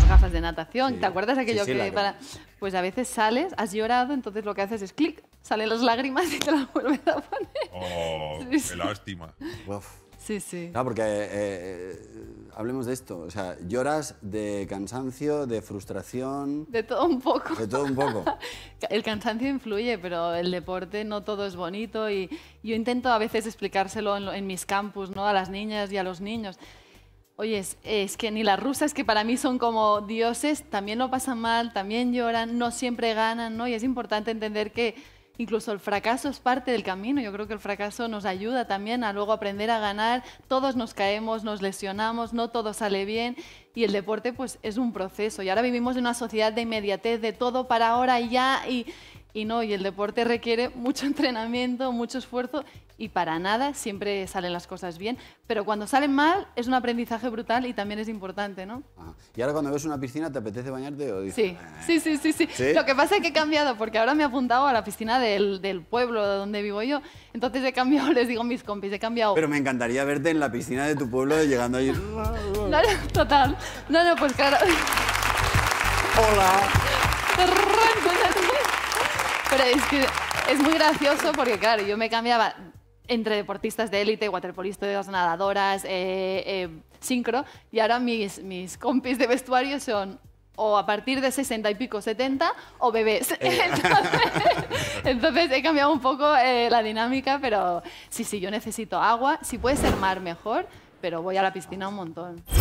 las gafas de natación, ¿te acuerdas aquello que para... Pues a veces sales, has llorado, entonces lo que haces es clic, salen las lágrimas y te las vuelves a poner. ¡Oh, qué lástima! Sí, sí. No, porque eh, eh, hablemos de esto. O sea, lloras de cansancio, de frustración. De todo un poco. De todo un poco. el cansancio influye, pero el deporte no todo es bonito y yo intento a veces explicárselo en, en mis campus, ¿no? A las niñas y a los niños. Oye, es, que ni las rusas, que para mí son como dioses, también lo pasan mal, también lloran, no siempre ganan, ¿no? Y es importante entender que incluso el fracaso es parte del camino. Yo creo que el fracaso nos ayuda también a luego aprender a ganar. Todos nos caemos, nos lesionamos, no todo sale bien. Y el deporte, pues, es un proceso. Y ahora vivimos en una sociedad de inmediatez, de todo para ahora y ya. Y, y no, y el deporte requiere mucho entrenamiento, mucho esfuerzo y para nada siempre salen las cosas bien, pero cuando salen mal es un aprendizaje brutal y también es importante, ¿no? Ah, y ahora cuando ves una piscina, ¿te apetece bañarte o eh"? sí. sí. sí, sí, sí, Lo que pasa es que he cambiado porque ahora me he apuntado a la piscina del, del pueblo donde vivo yo, entonces he cambiado, les digo mis compis, he cambiado. Pero me encantaría verte en la piscina de tu pueblo llegando allí. no, no, total. No, no, pues claro. Hola es muy gracioso porque, claro, yo me cambiaba entre deportistas de élite, waterpolistas, nadadoras, eh, eh, sincro, y ahora mis, mis compis de vestuario son o a partir de 60 y pico, 70, o bebés. Eh. Entonces, he cambiado un poco la dinámica, pero sí, sí, yo necesito agua, si puede ser mar mejor, pero voy a la piscina un montón.